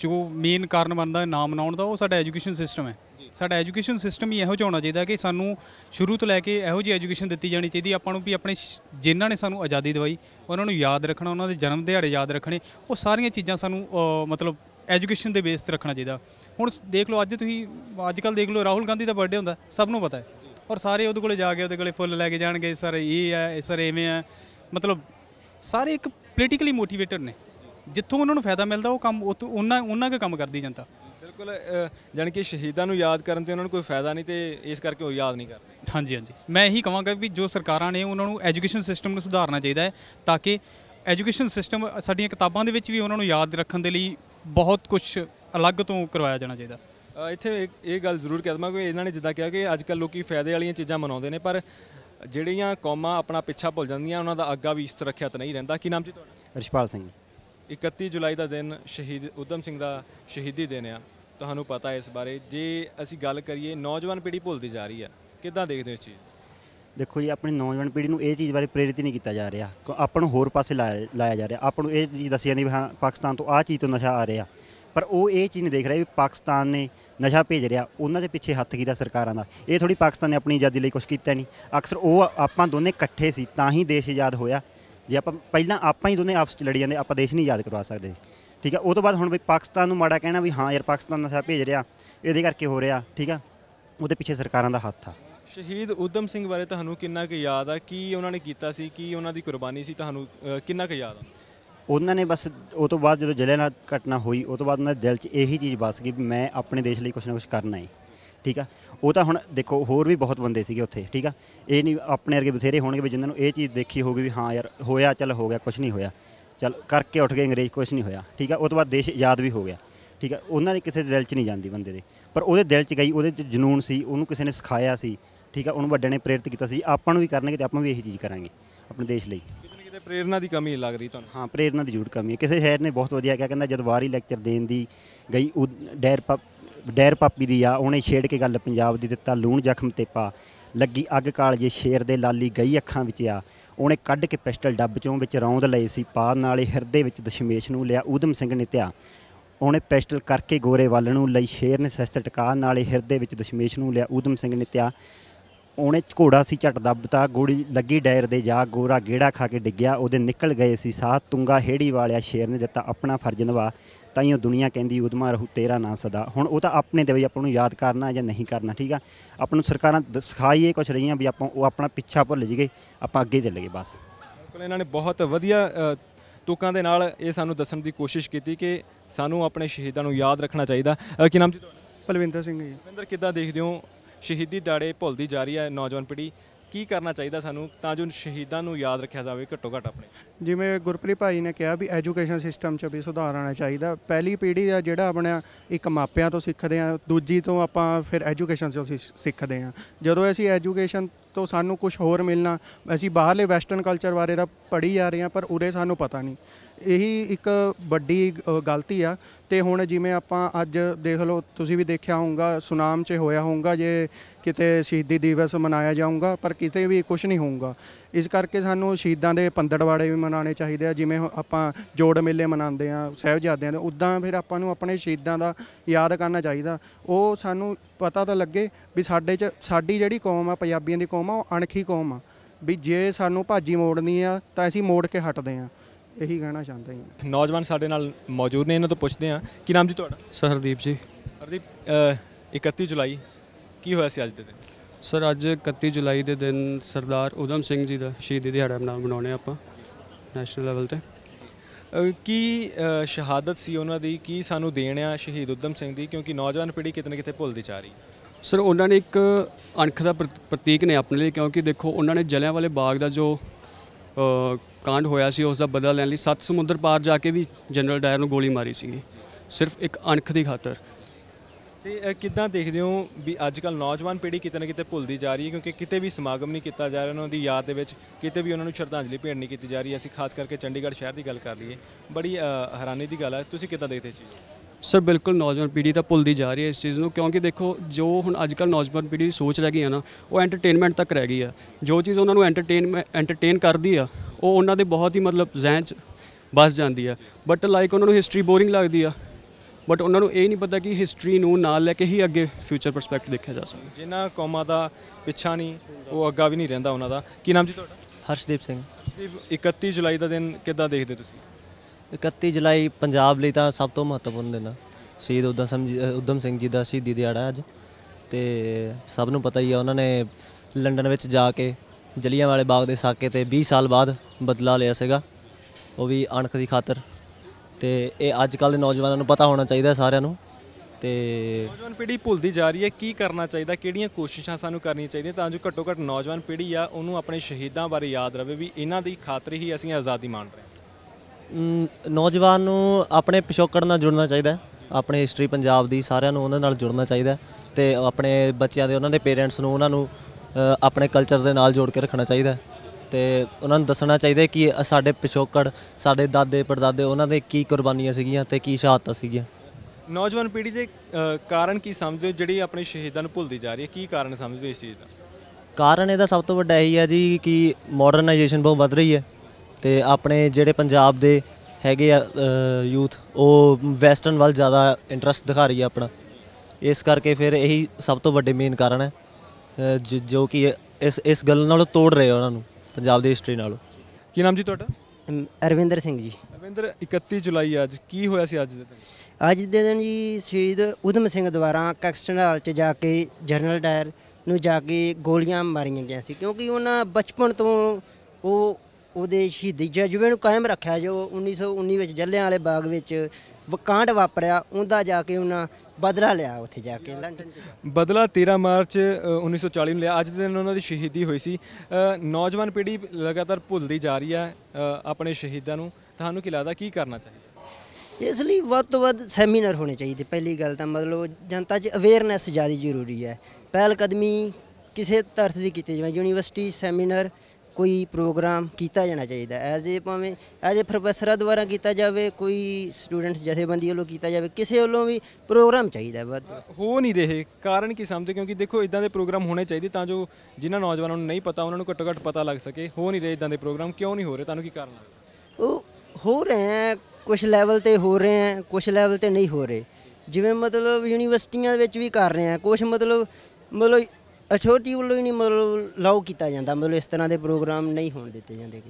ਜੋ ਮੇਨ ਕਾਰਨ ਬਣਦਾ ਨਾਮ ਬਣਾਉਣ ਦਾ ਉਹ ਸਾਡਾ ਐਜੂਕੇਸ਼ਨ ਸਿਸਟਮ ਹੈ ਸਾਡਾ ਐਜੂਕੇਸ਼ਨ ਸਿਸਟਮ ਹੀ ਇਹੋ ਜਿਹਾ ਹੋਣਾ ਚਾਹੀਦਾ ਕਿ ਸਾਨੂੰ ਸ਼ੁਰੂ ਤੋਂ ਲੈ ਕੇ ਇਹੋ ਜਿਹੀ ਐਜੂਕੇਸ਼ਨ ਦਿੱਤੀ ਜਾਣੀ ਚਾਹੀਦੀ ਆਪਾਂ ਨੂੰ ਵੀ ਆਪਣੇ ਜਿਨ੍ਹਾਂ ਨੇ ਸਾਨੂੰ ਆਜ਼ਾਦੀ ਦਿਵਾਈ ਉਹਨਾਂ ਨੂੰ ਯਾਦ ਰੱਖਣਾ ਉਹਨਾਂ ਦੇ ਜਨਮ ਦਿਹਾੜੇ ਯਾਦ ਰੱਖਣੇ ਉਹ ਸਾਰੀਆਂ ਚੀਜ਼ਾਂ ਸਾਨੂੰ ਮਤਲਬ ਐਜੂਕੇਸ਼ਨ ਦੇ ਬੇਸ ਤੇ ਰੱਖਣਾ ਚਾਹੀਦਾ ਹੁਣ ਦੇਖ ਲਓ ਅੱਜ ਤੁਸੀਂ ਅੱਜ ਕੱਲ ਦੇਖ ਲਓ ਰਾਹੁਲ ਗਾਂਧੀ ਦਾ ਬਰਥਡੇ ਹੁੰਦਾ ਸਭ ਨੂੰ ਪਤਾ ਹੈ ਔਰ ਸਾਰੇ ਉਹਦੇ ਕੋਲੇ ਜਾ ਕੇ ਉਹਦੇ ਕੋਲੇ ਫੁੱਲ ਲੈ ਕੇ ਜਾਣਗੇ ਸਰ ਇਹ ਹੈ ਸਰ ਐਵੇਂ ਹੈ ਮਤਲਬ ਸਾਰੇ ਇੱਕ ਪੋਲੀਟਿਕਲੀ ਮੋਟੀਵੇਟਡ ਨੇ ਜਿੱਥੋਂ ਉਹਨਾਂ ਨੂੰ ਫਾਇਦਾ ਮਿਲਦਾ ਉਹ ਕੰਮ ਉੱਥੋਂ ਉਹਨਾਂ ਉਹਨਾਂ ਕੇ ਕੰਮ ਕਰਦੀ ਜਨਤਾ ਬਿਲਕੁਲ ਜਾਨ ਕਿ ਸ਼ਹੀਦਾਂ ਨੂੰ ਯਾਦ ਕਰਨ ਤੇ ਉਹਨਾਂ ਨੂੰ ਕੋਈ ਫਾਇਦਾ ਨਹੀਂ ਤੇ ਇਸ ਕਰਕੇ ਉਹ ਯਾਦ ਨਹੀਂ ਕਰਦੇ ਹਾਂਜੀ ਹਾਂਜੀ ਮੈਂ ਇਹੀ ਕਹਾਂਗਾ ਵੀ ਜੋ ਸਰਕਾਰਾਂ ਨੇ ਉਹਨਾਂ ਨੂੰ ਐਜੂਕੇਸ਼ਨ ਸਿਸਟਮ ਨੂੰ ਸੁਧਾਰਨਾ ਚਾਹੀਦਾ ਹੈ ਤਾਂ ਕਿ ਐਜੂਕੇਸ਼ਨ ਸਿਸਟਮ ਸਾਡੀਆਂ ਕਿਤਾਬਾਂ ਦੇ ਵਿੱਚ ਵੀ ਉਹਨਾਂ ਨੂੰ ਯਾਦ ਰੱਖਣ ਦੇ ਲਈ ਬਹੁਤ ਕੁਝ ਅਲੱਗ ਤੋਂ ਕਰਵਾਇਆ ਜਾਣਾ ਚਾਹੀਦਾ ਇੱਥੇ ਇਹ ਗੱਲ ਜ਼ਰੂਰ ਕਹਿ ਦਵਾਂ ਕਿ ਇਹਨਾਂ ਨੇ ਜਿੱਦਾਂ ਕਿਹਾ ਕਿ ਅੱਜ ਕੱਲ ਲੋਕੀ ਫਾਇਦੇ ਵਾਲੀਆਂ ਚੀਜ਼ਾਂ ਮਨਾਉਂਦੇ ਨੇ ਪਰ ਜਿਹੜੀਆਂ ਕੌਮਾਂ ਆਪਣਾ ਪਿੱਛਾ ਭੁੱਲ ਜਾਂਦੀਆਂ ਉਹਨਾਂ ਦਾ ਅੱਗਾ ਵੀ ਸੁਰੱਖਿਅਤ ਨਹੀਂ ਰਹਿੰਦਾ ਕੀ ਨਾਮ ਜੀ ਤੁਹਾਡਾ ਰਿਸ਼ਪਾਲ ਸਿੰਘ 31 ਜੁਲਾਈ ਦਾ ਦਿਨ ਸ਼ਹੀਦ ਉਦਮ ਸਿੰਘ ਦਾ ਸ਼ਹੀਦੀ ਦਿਨ ਆ ਤੁਹਾਨੂੰ ਪਤਾ ਹੈ ਇਸ ਬਾਰੇ ਜੇ ਅਸੀਂ ਗੱਲ ਕਰੀਏ ਨੌਜਵਾਨ ਪੀੜ੍ਹੀ ਭੁੱਲਦੀ ਜਾ ਰਹੀ ਆ ਕਿੱਦਾਂ ਦੇਖਦੇ ਹੋ ਇਸ ਚੀਜ਼ ਦੇਖੋ ਜੀ ਆਪਣੀ ਨੌਜਵਾਨ ਪੀੜ੍ਹੀ ਨੂੰ ਇਹ ਚੀਜ਼ ਬਾਰੇ ਪ੍ਰੇਰਿਤ ਨਹੀਂ ਕੀਤਾ ਜਾ ਰਿਹਾ ਆਪਾਂ ਨੂੰ ਹੋਰ ਪਾਸੇ ਲਾਇਆ ਜਾ ਰਿਹਾ ਆਪਾਂ ਨੂੰ ਇਹ ਚੀਜ਼ ਦੱਸੀ ਜਾਂਦੀ ਵੀ ਹਾਂ ਪਾਕਿਸਤਾਨ ਤੋਂ ਆਹ ਚੀਜ਼ ਤੋਂ ਨਸ਼ਾ ਆ ਰਿਹਾ ਪਰ ਉਹ ਇਹ ਚੀਜ਼ ਨਹੀਂ ਦੇਖ ਰਿਹਾ ਵੀ ਪਾਕਿਸਤਾਨ ਨੇ ਨਸ਼ਾ ਭੇਜ ਰਿਹਾ ਉਹਨਾਂ ਦੇ ਪਿੱਛੇ ਹੱਥ ਕੀਤਾ ਸਰਕਾਰਾਂ ਦਾ ਇਹ ਥੋੜੀ ਪਾਕਿਸਤਾਨ ਨੇ ਆਪਣੀ ਆਜ਼ਾਦੀ ਲਈ ਕੁਝ ਕੀਤਾ ਨਹੀਂ ਅਕਸਰ ਉਹ ਆਪਾਂ ਦੋਨੇ ਇਕੱਠੇ ਸੀ ਤਾਂ ਹੀ ਦੇਸ਼ ਆਜ਼ਾਦ ਹੋਇਆ ਜੇ ਆਪਾਂ ਪਹਿਲਾਂ ਆਪਾਂ ਹੀ ਦੋਨੇ ਆਪਸ ਚ ਲੜੀ ਜਾਂਦੇ ਆਪਾਂ ਦੇਸ਼ ਨਹੀਂ ਯਾਦ ਕਰਵਾ ਸਕਦੇ ਠੀਕ ਆ ਉਹ ਤੋਂ ਬਾਅਦ ਹੁਣ ਵੀ ਪਾਕਿਸਤਾਨ ਨੂੰ ਮਾੜਾ ਕਹਿਣਾ ਵੀ ਹਾਂ ਯਾਰ ਪਾਕਿਸਤਾਨ ਦਾ ਸਾਹ ਭੇਜ ਰਿਹਾ ਇਹਦੇ ਕਰਕੇ ਹੋ ਰਿਹਾ ਠੀਕ ਆ ਉਹਦੇ ਪਿੱਛੇ ਸਰਕਾਰਾਂ ਦਾ ਹੱਥ ਆ ਸ਼ਹੀਦ ਉਦਮ ਸਿੰਘ ਬਾਰੇ ਤੁਹਾਨੂੰ ਕਿੰਨਾ ਕੁ ਯਾਦ ਆ ਕੀ ਉਹਨਾਂ ਨੇ ਕੀਤਾ ਸੀ ਕੀ ਉਹਨਾਂ ਦੀ ਕੁਰਬਾਨੀ ਸੀ ਤੁਹਾਨੂੰ ਕਿੰਨਾ ਕੁ ਯਾਦ ਆ ਉਹਨਾਂ ਨੇ ਬਸ ਉਹ ਤੋਂ ਬਾਅਦ ਜਦੋਂ ਜਲੇ ਨਾਲ ਘਟਨਾ ਹੋਈ ਉਹ ਤੋਂ ਬਾਅਦ ਉਹਨਾਂ ਦੇ ਦਿਲ 'ਚ ਇਹੀ ਚੀਜ਼ ਵਸ ਗਈ ਵੀ ਮੈਂ ਆਪਣੇ ਦੇਸ਼ ਲਈ ਕੁਝ ਨਾ ਕੁਝ ਕਰਨਾ ਹੈ ਠੀਕ ਆ ਉਹ ਤਾਂ ਹੁਣ ਦੇਖੋ ਹੋਰ ਵੀ ਬਹੁਤ ਬੰਦੇ ਸੀਗੇ ਉੱਥੇ ਠੀਕ ਆ ਇਹ ਨਹੀਂ ਆਪਣੇ ਵਰਗੇ ਬਥੇਰੇ ਹੋਣਗੇ ਵੀ ਜਿਨ੍ਹਾਂ ਨੂੰ ਇਹ ਚੀਜ਼ ਦੇਖੀ ਹੋਊਗੀ ਵੀ ਹਾਂ ਯਾਰ ਹੋਇਆ ਚੱਲ ਹੋ ਗਿਆ ਕੁਝ ਨਹੀਂ ਹੋਇਆ ਚੱਲ ਕਰਕੇ ਉੱਠ ਗਏ ਅੰਗਰੇਜ਼ ਕੁਝ ਨਹੀਂ ਹੋਇਆ ਠੀਕ ਆ ਉਸ ਤੋਂ ਬਾਅਦ ਦੇਸ਼ ਆਜ਼ਾਦ ਵੀ ਹੋ ਗਿਆ ਠੀਕ ਆ ਉਹਨਾਂ ਦੇ ਕਿਸੇ ਦੇ ਦਿਲ 'ਚ ਨਹੀਂ ਜਾਂਦੀ ਬੰਦੇ ਦੇ ਪਰ ਉਹਦੇ ਦਿਲ 'ਚ ਗਈ ਉਹਦੇ 'ਚ ਜਨੂਨ ਸੀ ਉਹਨੂੰ ਕਿਸੇ ਨੇ ਸਿਖਾਇਆ ਸੀ ਠੀਕ ਆ ਉਹਨੂੰ ਵੱਡੇ ਨੇ ਪ੍ਰੇਰਿਤ ਕੀਤਾ ਸੀ ਆਪਾਂ ਨੂੰ ਵੀ ਕਰਨਗੇ ਤੇ ਆਪਾਂ ਵੀ ਇਹੀ ਚੀਜ਼ ਕਰਾਂਗੇ ਆਪਣੇ ਦੇਸ਼ ਲਈ ਕਿਤੇ ਪ੍ਰੇਰਣਾ ਦੀ ਕਮੀ ਲੱਗ ਰਹੀ ਤੁਹਾਨੂੰ ਹਾਂ ਪ੍ਰੇਰਣਾ ਦੀ ਜ਼ਰੂਰ ਕਮੀ ਹੈ ਕਿਸੇ ਸ਼ਾਇਰ ਨੇ ਬਹੁਤ ਵਧੀਆ ਕਿਹਾ ਕਹਿੰਦਾ ਜਦ ਵਾਰੀ ਲੈਕਚਰ ਦੇਣ ਦੀ ਗਈ ਉਹ ਡੈਰ ਡੈਰ ਪਾਪੀ ਦੀ ਆ ਉਹਨੇ ਛੇੜ ਕੇ ਗੱਲ ਪੰਜਾਬ ਦੀ ਦਿੱਤਾ ਲੂਣ ਜ਼ਖਮ ਤੇ ਪਾ ਲੱਗੀ ਅੱਗ ਕਾਲ ਜੇ ਸ਼ੇਰ ਦੇ ਲਾਲੀ ਗਈ ਅੱਖਾਂ ਵਿੱਚ ਆ ਉਹਨੇ ਕੱਢ ਕੇ ਪਿਸਟਲ ਡੱਬ ਚੋਂ ਵਿੱਚ ਰੌਂਦ ਲਈ ਸੀ ਪਾ ਨਾਲੇ ਹਿਰਦੇ ਵਿੱਚ ਦਸ਼ਮੇਸ਼ ਨੂੰ ਲਿਆ ਊਧਮ ਸਿੰਘ ਨੇ ਧਿਆ ਉਹਨੇ ਪਿਸਟਲ ਕਰਕੇ ਗੋਰੇ ਵਾਲ ਨੂੰ ਲਈ ਸ਼ੇਰ ਨੇ ਸਸਤ ਟਕਾ ਨਾਲੇ ਹਿਰਦੇ ਵਿੱਚ ਦਸ਼ਮੇਸ਼ ਨੂੰ ਲਿਆ ਊਧਮ ਸਿੰਘ ਨੇ ਧਿਆ ਉਹਨੇ ਘੋੜਾ ਸੀ ਝਟ ਦੱਬਤਾ ਗੋੜੀ ਲੱਗੀ ਡੈਰ ਦੇ ਜਾ ਗੋਰਾ ਗੇੜਾ ਖਾ ਕੇ ਡਿੱਗਿਆ ਉਹਦੇ ਨਿਕਲ ਗਏ ਸੀ ਸਾਹ ਤੁੰਗਾ ਹੇੜੀ ਵਾਲਿਆ ਸ਼ੇਰ ਨੇ ਦਿੱਤਾ ਆਪਣਾ ਫਰਜ਼ ਨਵਾ ਤਾਂ ਹੀ ਉਹ ਦੁਨੀਆ ਕਹਿੰਦੀ ਉਦਮਾ ਰਹੂ ਤੇਰਾ ਨਾਂ ਸਦਾ ਹੁਣ ਉਹ ਤਾਂ ਆਪਣੇ ਦੇ ਵੀ ਆਪਾਂ ਨੂੰ ਯਾਦ ਕਰਨਾ ਜਾਂ ਨਹੀਂ ਕਰਨਾ ਠੀਕ ਆ ਆਪਾਂ ਨੂੰ ਸਰਕਾਰਾਂ ਸਿਖਾਈਏ ਕੁਝ ਰਹੀਆਂ ਵੀ ਆਪਾਂ ਉਹ ਆਪਣਾ ਪਿੱਛਾ ਭੁੱਲ ਜੀਏ ਆਪਾਂ ਅੱਗੇ ਚੱਲੀਏ ਬਸ ਬਿਲਕੁਲ ਇਹਨਾਂ ਨੇ ਬਹੁਤ ਵਧੀਆ ਤੁਕਾਂ ਦੇ ਨਾਲ ਇਹ ਸਾਨੂੰ ਦੱਸਣ ਦੀ ਕੋਸ਼ਿਸ਼ ਕੀਤੀ ਕਿ ਸਾਨੂੰ ਆਪਣੇ ਸ਼ਹੀਦਾਂ ਨੂੰ ਯਾਦ ਰੱਖਣਾ ਚਾਹੀਦਾ ਕੀ ਨਾਮ ਜੀ ਤੁਹਾਡਾ ਸਿੰਘ ਜੀ ਪਲਵਿੰਦਰ ਕਿੱਦਾਂ ਦੇਖਦੇ ਹੋ ਸ਼ਹੀਦੀ ਦਾੜੇ ਭੁੱਲਦੀ ਜਾ ਰਹੀ ਹੈ ਨੌਜਵਾਨ ਪੀੜ੍ਹੀ ਕੀ ਕਰਨਾ ਚਾਹੀਦਾ ਸਾਨੂੰ ਤਾਂ ਜੋ ਸ਼ਹੀਦਾਂ ਨੂੰ ਯਾਦ ਰੱਖਿਆ ਜਾਵੇ ਘੱਟੋ ਘੱਟ ਆਪਣੇ ਜਿਵੇਂ ਗੁਰਪ੍ਰੀਤ ਭਾਈ ਨੇ ਕਿਹਾ ਵੀ ਐਜੂਕੇਸ਼ਨ ਸਿਸਟਮ 'ਚ ਵੀ ਸੁਧਾਰ ਆਣਾ ਚਾਹੀਦਾ ਪਹਿਲੀ ਪੀੜ੍ਹੀ ਆ ਜਿਹੜਾ ਆਪਣਾ ਇੱਕ ਮਾਪਿਆਂ ਤੋਂ ਸਿੱਖਦੇ ਆ ਦੂਜੀ ਤੋਂ ਆਪਾਂ ਫਿਰ ਐਜੂਕੇਸ਼ਨ ਤੋਂ ਸਿੱਖਦੇ ਆ ਜਦੋਂ ਅਸੀਂ ਐਜੂਕੇਸ਼ਨ ਤੋਂ ਸਾਨੂੰ ਕੁਝ ਹੋਰ ਮਿਲਣਾ ਅਸੀਂ ਬਾਹਰਲੇ ਵੈਸਟਰਨ ਕਲਚਰ ਬਾਰੇ ਦਾ ਪੜ੍ਹੀ ਜਾ ਰਹੇ ਆ ਪਰ ਉਰੇ ਸਾਨੂੰ ਪਤਾ ਨਹੀਂ ਇਹੀ ਇੱਕ ਵੱਡੀ ਗਲਤੀ ਆ ਤੇ ਹੁਣ ਜਿਵੇਂ ਆਪਾਂ ਅੱਜ ਦੇਖ ਲਓ ਤੁਸੀਂ ਵੀ ਦੇਖਿਆ ਹੋਊਗਾ ਸੁਨਾਮ 'ਚ ਹੋਇਆ ਹੋਊਗਾ ਜੇ ਕਿਤੇ ਸ਼ਹੀਦੀ ਦਿਵਸ ਮਨਾਇਆ ਜਾਊਗਾ ਪਰ ਕਿਤੇ ਵੀ ਕੁਝ ਨਹੀਂ ਹੋਊਗਾ ਇਸ ਕਰਕੇ ਸਾਨੂੰ ਸ਼ਹੀਦਾਂ ਦੇ ਪੰਦੜਵਾੜੇ ਵੀ ਮਨਾਉਣੇ ਚਾਹੀਦੇ ਆ ਜਿਵੇਂ ਆਪਾਂ ਜੋੜ ਮੇਲੇ ਮਨਾਉਂਦੇ ਆ ਸਹਿਬਜ਼ਾਦਿਆਂ ਦੇ ਉਦਾਂ ਫਿਰ ਆਪਾਂ ਨੂੰ ਆਪਣੇ ਸ਼ਹੀਦਾਂ ਦਾ ਯਾਦ ਕਰਨਾ ਚਾਹੀਦਾ ਉਹ ਸਾਨੂੰ ਪਤਾ ਤਾਂ ਲੱਗੇ ਵੀ ਸਾਡੇ 'ਚ ਸਾਡੀ ਜਿਹੜੀ ਕੌਮ ਆ ਪੰਜਾਬੀਆਂ ਦੀ ਕੌਮ ਆ ਉਹ ਅਣਖੀ ਕੌਮ ਆ ਵੀ ਜੇ ਸਾਨੂੰ ਭਾਜੀ ਮੋੜਨੀ ਆ ਤਾਂ ਅਸੀਂ ਮੋੜ ਕੇ ਹਟਦੇ ਆ ਇਹੀ ਕਹਿਣਾ ਚਾਹੁੰਦਾ ਹਾਂ ਨੌਜਵਾਨ ਸਾਡੇ ਨਾਲ ਮੌਜੂਦ ਨੇ ਇਹਨਾਂ ਤੋਂ ਪੁੱਛਦੇ ਆ ਕੀ ਨਾਮ ਜੀ ਤੁਹਾਡਾ ਸਰ ਹਰਦੀਪ ਜੀ ਹਰਦੀਪ 31 ਜੁਲਾਈ ਕੀ ਹੋਇਆ ਸੀ ਅੱਜ ਦੇ ਦਿਨ ਸਰ ਅੱਜ 31 ਜੁਲਾਈ ਦੇ ਦਿਨ ਸਰਦਾਰ ਉਦਮ ਸਿੰਘ ਜੀ ਦਾ ਸ਼ਹੀਦੀ ਦਿਹਾੜਾ ਮਨਾਉਣ ਬਣਾਉਣੇ ਆਪਾਂ ਨੈਸ਼ਨਲ ਲੈਵਲ ਤੇ ਕੀ ਸ਼ਹਾਦਤ ਸੀ ਉਹਨਾਂ ਦੀ ਕੀ ਸਾਨੂੰ ਦੇਣ ਆ ਸ਼ਹੀਦ ਉਦਮ ਸਿੰਘ ਦੀ ਕਿਉਂਕਿ ਨੌਜਵਾਨ ਪੀੜ੍ਹੀ ਕਿਤੇ ਨਾ ਕਿਤੇ ਭੁੱਲਦੀ ਜਾ ਰਹੀ ਸਰ ਉਹਨਾਂ ਨੇ ਇੱਕ ਅਣਖ ਦਾ ਪ੍ਰਤੀਕ ਨੇ ਆਪਣੇ ਲਈ ਕਿਉਂਕਿ ਦੇਖੋ ਉਹਨਾਂ ਨੇ ਜਲਿਆਂ ਵਾਲੇ ਬਾਗ ਦਾ ਜੋ ਕਾਂਡ ਹੋਇਆ ਸੀ ਉਸ ਦਾ ਬਦਲਾ ਲੈਣ ਲਈ ਸੱਤ ਸਮੁੰਦਰ ਪਾਰ ਜਾ ਕੇ ਵੀ ਜਨਰਲ ਡਾਇਰ ਨੂੰ ਗੋਲੀ ਮਾਰੀ ਸੀ ਸਿਰਫ ਇੱਕ ਅਣਖ ਦੀ ਖਾਤਰ ਤੇ ਕਿਦਾਂ ਦੇਖਦੇ ਹੋ ਵੀ ਅੱਜ ਕੱਲ ਨੌਜਵਾਨ ਪੀੜ੍ਹੀ ਕਿਤੇ ਨਾ ਕਿਤੇ ਭੁੱਲਦੀ ਜਾ ਰਹੀ ਹੈ ਕਿਉਂਕਿ ਕਿਤੇ ਵੀ ਸਮਾਗਮ ਨਹੀਂ ਕੀਤਾ ਜਾ ਰਿਹਾ ਉਹਨਾਂ ਦੀ ਯਾਦ ਦੇ ਵਿੱਚ ਕਿਤੇ ਵੀ ਉਹਨਾਂ ਨੂੰ ਸ਼ਰਧਾਂਜਲੀ ਭੇਟ ਨਹੀਂ ਕੀਤੀ ਜਾ ਰਹੀ ਅਸੀਂ ਖਾਸ ਕਰਕੇ ਚੰਡੀਗੜ੍ਹ ਸ਼ਹਿਰ ਦੀ ਗੱਲ ਕਰ ਲਈਏ ਬੜੀ ਹੈਰਾਨੀ ਦੀ ਗੱਲ ਹੈ ਤੁਸੀਂ ਕਿਦਾਂ ਦੇਖਦੇ ਚੀਜ਼ ਸਰ ਬਿਲਕੁਲ ਨੌਜਵਾਨ ਪੀੜ੍ਹੀ ਤਾਂ ਭੁੱਲਦੀ ਜਾ ਰਹੀ ਹੈ ਇਸ ਚੀਜ਼ ਨੂੰ ਕਿਉਂਕਿ ਦੇਖੋ ਜੋ ਹੁਣ ਅੱਜ ਕੱਲ ਨੌਜਵਾਨ ਪੀੜ੍ਹੀ ਦੀ ਸੋਚ ਰਹਿ ਗਈ ਨਾ ਉਹ ਐਂਟਰਟੇਨਮੈਂਟ ਤੱਕ ਰਹਿ ਗਈ ਆ ਜੋ ਚੀਜ਼ ਉਹਨਾਂ ਨੂੰ ਐਂਟਰਟੇਨ ਐਂਟਰਟੇਨ ਕਰਦੀ ਆ ਉਹ ਉਹਨਾਂ ਦੇ ਬਹੁਤ ਹੀ ਮਤਲਬ ਜ਼ਹਿਨ 'ਚ ਬਸ ਜਾਂਦੀ ਆ ਬਟ ਲਾਈਕ ਉਹਨਾਂ ਨੂੰ ਹਿਸਟਰੀ ਬੋਰਿੰਗ ਲੱਗਦੀ ਆ ਬਟ ਉਹਨਾਂ ਨੂੰ ਇਹ ਨਹੀਂ ਪਤਾ ਕਿ ਹਿਸਟਰੀ ਨੂੰ ਨਾਲ ਲੈ ਕੇ ਹੀ ਅੱਗੇ ਫਿਊਚਰ ਪਰਸਪੈਕਟ ਦੇਖਿਆ ਜਾ ਸਕਦਾ ਜਿਨ੍ਹਾਂ ਕੌਮਾਂ ਦਾ ਪਿੱਛਾ ਨਹੀਂ ਉਹ ਅੱਗਾ ਵੀ ਨਹੀਂ ਰਹਿੰਦਾ ਉਹਨਾਂ ਦਾ ਕੀ ਨਾਮ ਜੀ ਤੁਹਾਡਾ ਹਰਸ਼ਦੀਪ ਸਿੰਘ 31 ਜੁਲਾਈ ਦਾ ਦਿਨ ਕਿੱਦਾਂ ਦੇਖਦੇ ਤੁਸੀਂ 31 ਜੁਲਾਈ ਪੰਜਾਬ ਲਈ ਤਾਂ ਸਭ ਤੋਂ ਮਹੱਤਵਪੂਰਨ ਦਿਨ ਆ ਸ਼ਹੀਦ ਉਦਮ ਸਿੰਘ ਉਦਮ ਸਿੰਘ ਜੀ ਦਾ ਸ਼ਹੀਦੀ ਦਿਹਾੜਾ ਅੱਜ ਤੇ ਸਭ ਨੂੰ ਪਤਾ ਹੀ ਆ ਉਹਨਾਂ ਨੇ ਲੰਡਨ ਵਿੱਚ ਜਾ ਕੇ ਜਲੀਆਂ ਵਾਲੇ ਬਾਗ ਦੇ ਸਾਕੇ ਤੇ 20 ਸਾਲ ਬਾਅਦ ਬਦਲਾ ਲਿਆ ਸੀਗਾ ਉਹ ਵੀ ਅਣਖ ਦੀ ਖਾਤਰ ਤੇ ਇਹ ਅੱਜ ਕੱਲ ਦੇ ਨੌਜਵਾਨਾਂ ਨੂੰ ਪਤਾ ਹੋਣਾ ਚਾਹੀਦਾ ਸਾਰਿਆਂ ਨੂੰ ਤੇ ਨੌਜਵਾਨ ਪੀੜ੍ਹੀ ਭੁੱਲਦੀ ਜਾ ਰਹੀ ਹੈ ਕੀ ਕਰਨਾ ਚਾਹੀਦਾ ਕਿਹੜੀਆਂ ਕੋਸ਼ਿਸ਼ਾਂ ਸਾਨੂੰ ਕਰਨੀਆਂ ਚਾਹੀਦੀਆਂ ਤਾਂ ਜੋ ਘੱਟੋ ਘੱਟ ਨੌਜਵਾਨ ਪੀੜ੍ਹੀ ਆ ਉਹਨੂੰ ਆਪਣੇ ਸ਼ਹੀਦਾਂ ਬਾਰੇ ਯਾਦ ਰਵੇ ਵੀ ਇਹਨਾਂ ਦੀ ਖਾਤਰ ਹੀ ਅਸੀਂ ਆਜ਼ਾਦੀ ਮੰਗ ਰਹੇ ਨੌਜਵਾਨ ਨੂੰ ਆਪਣੇ ਪਿਛੋਕੜ ਨਾਲ ਜੁੜਨਾ ਚਾਹੀਦਾ ਹੈ ਆਪਣੇ ਹਿਸਟਰੀ ਪੰਜਾਬ ਦੀ ਸਾਰਿਆਂ ਨੂੰ ਉਹਨਾਂ ਨਾਲ ਜੁੜਨਾ ਚਾਹੀਦਾ ਤੇ ਆਪਣੇ ਬੱਚਿਆਂ ਦੇ ਉਹਨਾਂ ਦੇ ਪੇਰੈਂਟਸ ਨੂੰ ਉਹਨਾਂ ਨੂੰ ਆਪਣੇ ਕਲਚਰ ਦੇ ਨਾਲ ਜੋੜ ਕੇ ਰੱਖਣਾ ਚਾਹੀਦਾ ਤੇ ਉਹਨਾਂ ਨੂੰ ਦੱਸਣਾ ਚਾਹੀਦਾ ਕਿ ਸਾਡੇ ਪਿਛੋਕੜ ਸਾਡੇ ਦਾਦੇ ਪੜਦਾਦੇ ਉਹਨਾਂ ਦੇ ਕੀ ਕੁਰਬਾਨੀਆਂ ਸੀਗੀਆਂ ਤੇ ਕੀ ਸ਼ਹਾਦਤਾਂ ਸੀਗੀਆਂ ਨੌਜਵਾਨ ਪੀੜ੍ਹੀ ਦੇ ਕਾਰਨ ਕੀ ਸਮਝਦੇ ਹੋ ਜਿਹੜੀ ਆਪਣੇ ਸ਼ਹੀਦਾਂ ਨੂੰ ਭੁੱਲਦੀ ਜਾ ਰਹੀ ਹੈ ਕੀ ਕਾਰਨ ਸਮਝਦੇ ਹੋ ਇਸ ਚੀਜ਼ ਦਾ ਕਾਰਨ ਇਹਦਾ ਸਭ ਤੋਂ ਵੱਡਾ ਇਹੀ ਹੈ ਜੀ ਕਿ ਮਾਡਰਨਾਈਜੇਸ਼ਨ ਬਹੁਤ ਵੱਧ ਰਹੀ ਹੈ ਤੇ ਆਪਣੇ ਜਿਹੜੇ ਪੰਜਾਬ ਦੇ ਹੈਗੇ ਆ ਯੂਥ ਉਹ ਵੈਸਟਰਨ ਵੱਲ ਜ਼ਿਆਦਾ ਇੰਟਰਸਟ ਦਿਖਾ ਰਹੀ ਹੈ ਆਪਣਾ ਇਸ ਕਰਕੇ ਫਿਰ ਇਹੀ ਸਭ ਤੋਂ ਵੱਡੇ ਮੇਨ ਕਾਰਨ ਹੈ ਜੋ ਕਿ ਇਸ ਇਸ ਗੱਲ ਨਾਲ ਤੋੜ ਰਹੇ ਉਹਨਾਂ ਨੂੰ ਪੰਜਾਬ ਦੀ ਹਿਸਟਰੀ ਨਾਲ ਕੀ ਨਾਮ ਜੀ ਤੁਹਾਡਾ ਅਰਵਿੰਦਰ ਸਿੰਘ ਜੀ ਅਰਵਿੰਦਰ 31 ਜੁਲਾਈ ਅੱਜ ਕੀ ਹੋਇਆ ਸੀ ਅੱਜ ਦੇ ਦਿਨ ਅੱਜ ਦੇ ਦਿਨ ਜੀ ਸ਼ਹੀਦ ਉਦਮ ਸਿੰਘ ਦੁਆਰਾ ਕੈਕਸਟਨ ਹਾਲ 'ਚ ਜਾ ਕੇ ਜਨਰਲ ਡਾਇਰ ਨੂੰ ਜਾ ਕੇ ਗੋਲੀਆਂ ਮਾਰੀਆਂ ਗਿਆ ਸੀ ਕਿਉਂਕਿ ਉਹਨਾਂ ਬਚਪਨ ਤੋਂ ਉਹ ਉਹਦੇ ਸ਼ਹੀਦੀ ਜਜ਼ਬੇ ਨੂੰ ਕਾਇਮ ਰੱਖਿਆ ਜੋ 1919 ਵਿੱਚ ਜੱਲਿਆਂ ਵਾਲੇ ਬਾਗ ਵਿੱਚ ਵਕਾਂਡ ਵਾਪਰਿਆ ਉਹਦਾ ਜਾ ਕੇ ਉਹਨਾਂ ਬਦਲਾ ਲਿਆ ਉੱਥੇ ਜਾ ਕੇ ਲੰਡਨ ਚ ਬਦਲਾ 13 ਮਾਰਚ 1940 ਨੂੰ ਲਿਆ ਅੱਜ ਦੇ ਦਿਨ ਉਹਨਾਂ ਦੀ ਸ਼ਹੀਦੀ ਹੋਈ ਸੀ ਨੌਜਵਾਨ ਪੀੜ੍ਹੀ ਲਗਾਤਾਰ ਭੁੱਲਦੀ ਜਾ ਰਹੀ ਹੈ ਆਪਣੇ ਸ਼ਹੀਦਾਂ ਨੂੰ ਤੁਹਾਨੂੰ ਕੀ ਲੱਗਦਾ ਕੀ ਕਰਨਾ ਚਾਹੀਦਾ ਇਸ ਲਈ ਵੱਧ ਤੋਂ ਵੱਧ ਸੈਮੀਨਾਰ ਹੋਣੇ ਚਾਹੀਦੇ ਪਹਿਲੀ ਗੱਲ ਤਾਂ ਮਤਲਬ ਜਨਤਾ 'ਚ ਅਵੇਅਰਨੈਸ ਜ਼ਿਆਦਾ ਜ਼ਰੂਰੀ ਹੈ ਪਹਿਲ ਕਦਮੀ ਕਿਸੇ ਤਰ੍ਹਾਂ ਵੀ ਕੀਤੀ ਜਾਵੇ ਯੂਨੀਵਰਸਿਟੀ ਸੈਮੀਨਾਰ ਕੋਈ ਪ੍ਰੋਗਰਾਮ ਕੀਤਾ ਜਾਣਾ ਚਾਹੀਦਾ ਐਜ਼ ਏ ਭਾਵੇਂ ਐਜ਼ ਏ ਪ੍ਰੋਫੈਸਰਾਂ ਦੁਆਰਾ ਕੀਤਾ ਜਾਵੇ ਕੋਈ ਸਟੂਡੈਂਟਸ ਜਥੇਬੰਦੀ ਵੱਲੋਂ ਕੀਤਾ ਜਾਵੇ ਕਿਸੇ ਵੱਲੋਂ ਵੀ ਪ੍ਰੋਗਰਾਮ ਚਾਹੀਦਾ ਵੱਧ ਹੋ ਨਹੀਂ ਰਹੇ ਕਾਰਨ ਕੀ ਸਮਝੋ ਕਿਉਂਕਿ ਦੇਖੋ ਇਦਾਂ ਦੇ ਪ੍ਰੋਗਰਾਮ ਹੋਣੇ ਚਾਹੀਦੇ ਤਾਂ ਜੋ ਜਿਨ੍ਹਾਂ ਨੌਜਵਾਨਾਂ ਨੂੰ ਨਹੀਂ ਪਤਾ ਉਹਨਾਂ ਨੂੰ ਘੱਟੋ ਘੱਟ ਪਤਾ ਲੱਗ ਸਕੇ ਹੋ ਨਹੀਂ ਰਹੇ ਇਦਾਂ ਦੇ ਪ੍ਰੋਗਰਾਮ ਕਿਉਂ ਨਹੀਂ ਹੋ ਰਹੇ ਤੁਹਾਨੂੰ ਕੀ ਕਾਰਨ ਲੱਗਦਾ ਉਹ ਹੋ ਰਹੇ ਹੈ ਕੁਝ ਲੈਵਲ ਤੇ ਹੋ ਰਹੇ ਹੈ ਕੁਝ ਲੈਵਲ ਤੇ ਨਹੀਂ ਹੋ ਰਹੇ ਜਿਵੇਂ ਮਤਲਬ ਯੂਨੀਵਰਸਿਟੀਆਂ ਦੇ ਵਿੱਚ ਵੀ ਕਰ ਰਹੇ ਆ ਕੁਝ ਮਤਲਬ ਮਤਲਬ ਛੋਟੀ ਵੱਲੋਂ ਹੀ ਨਹੀਂ ਮਤਲਬ ਲਾਓ ਕੀਤਾ ਜਾਂਦਾ ਮਤਲਬ ਇਸ ਤਰ੍ਹਾਂ ਦੇ ਪ੍ਰੋਗਰਾਮ ਨਹੀਂ ਹੋਣ ਦਿੱਤੇ ਜਾਂਦੇ